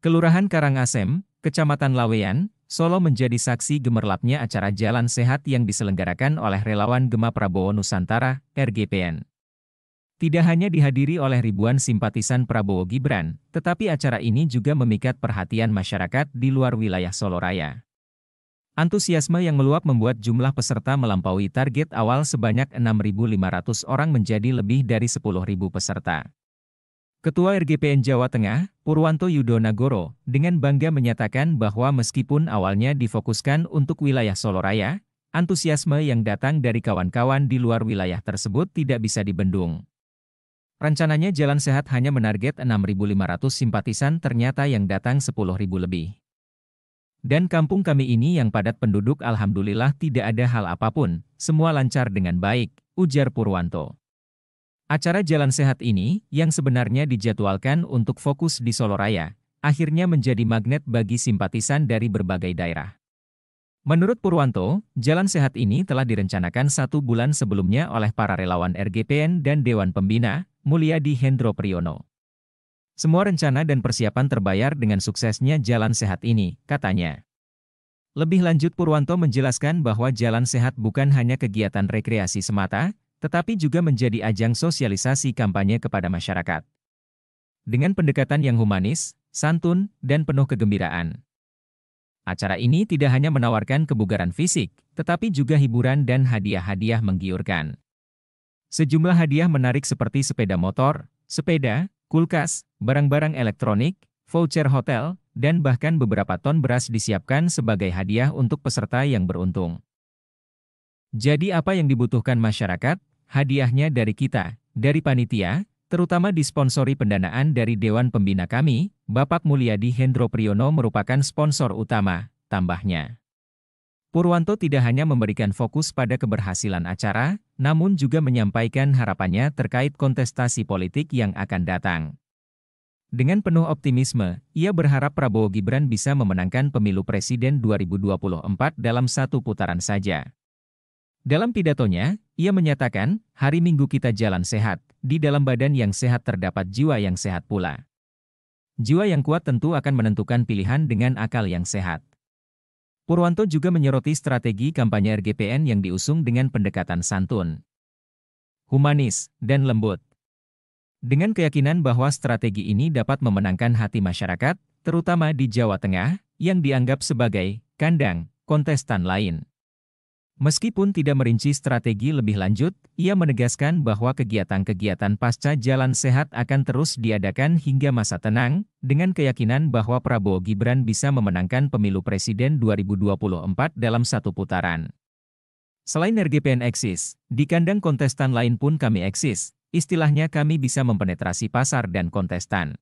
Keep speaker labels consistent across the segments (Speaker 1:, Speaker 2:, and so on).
Speaker 1: Kelurahan Karangasem, Kecamatan Laweyan, Solo menjadi saksi gemerlapnya acara Jalan Sehat yang diselenggarakan oleh relawan Gema Prabowo Nusantara, RGPN. Tidak hanya dihadiri oleh ribuan simpatisan Prabowo Gibran, tetapi acara ini juga memikat perhatian masyarakat di luar wilayah Solo Raya. Antusiasme yang meluap membuat jumlah peserta melampaui target awal sebanyak 6.500 orang menjadi lebih dari 10.000 peserta. Ketua RGPN Jawa Tengah, Purwanto Yudonagoro dengan bangga menyatakan bahwa meskipun awalnya difokuskan untuk wilayah Solo Raya, antusiasme yang datang dari kawan-kawan di luar wilayah tersebut tidak bisa dibendung. Rencananya Jalan Sehat hanya menarget 6.500 simpatisan ternyata yang datang 10.000 lebih. Dan kampung kami ini yang padat penduduk alhamdulillah tidak ada hal apapun, semua lancar dengan baik, ujar Purwanto. Acara Jalan Sehat ini, yang sebenarnya dijadwalkan untuk fokus di Solo Raya, akhirnya menjadi magnet bagi simpatisan dari berbagai daerah. Menurut Purwanto, Jalan Sehat ini telah direncanakan satu bulan sebelumnya oleh para relawan RGPN dan Dewan Pembina, Mulyadi Hendro Priyono. Semua rencana dan persiapan terbayar dengan suksesnya Jalan Sehat ini, katanya. Lebih lanjut Purwanto menjelaskan bahwa Jalan Sehat bukan hanya kegiatan rekreasi semata, tetapi juga menjadi ajang sosialisasi kampanye kepada masyarakat. Dengan pendekatan yang humanis, santun, dan penuh kegembiraan. Acara ini tidak hanya menawarkan kebugaran fisik, tetapi juga hiburan dan hadiah-hadiah menggiurkan. Sejumlah hadiah menarik seperti sepeda motor, sepeda, kulkas, barang-barang elektronik, voucher hotel, dan bahkan beberapa ton beras disiapkan sebagai hadiah untuk peserta yang beruntung. Jadi apa yang dibutuhkan masyarakat? hadiahnya dari kita, dari panitia, terutama disponsori pendanaan dari Dewan Pembina kami, Bapak Mulyadi Hendro Priyono merupakan sponsor utama, tambahnya. Purwanto tidak hanya memberikan fokus pada keberhasilan acara, namun juga menyampaikan harapannya terkait kontestasi politik yang akan datang. Dengan penuh optimisme, ia berharap Prabowo Gibran bisa memenangkan pemilu presiden 2024 dalam satu putaran saja. Dalam pidatonya, ia menyatakan, hari Minggu kita jalan sehat, di dalam badan yang sehat terdapat jiwa yang sehat pula. Jiwa yang kuat tentu akan menentukan pilihan dengan akal yang sehat. Purwanto juga menyoroti strategi kampanye RGPN yang diusung dengan pendekatan santun, humanis, dan lembut. Dengan keyakinan bahwa strategi ini dapat memenangkan hati masyarakat, terutama di Jawa Tengah, yang dianggap sebagai kandang kontestan lain. Meskipun tidak merinci strategi lebih lanjut, ia menegaskan bahwa kegiatan-kegiatan pasca jalan sehat akan terus diadakan hingga masa tenang, dengan keyakinan bahwa Prabowo Gibran bisa memenangkan pemilu presiden 2024 dalam satu putaran. Selain RGPN eksis, di kandang kontestan lain pun kami eksis, istilahnya kami bisa mempenetrasi pasar dan kontestan.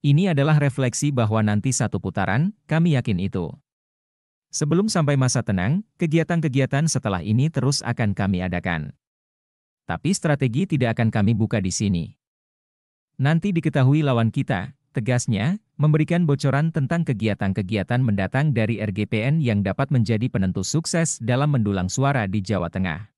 Speaker 1: Ini adalah refleksi bahwa nanti satu putaran, kami yakin itu. Sebelum sampai masa tenang, kegiatan-kegiatan setelah ini terus akan kami adakan. Tapi strategi tidak akan kami buka di sini. Nanti diketahui lawan kita, tegasnya, memberikan bocoran tentang kegiatan-kegiatan mendatang dari RGPN yang dapat menjadi penentu sukses dalam mendulang suara di Jawa Tengah.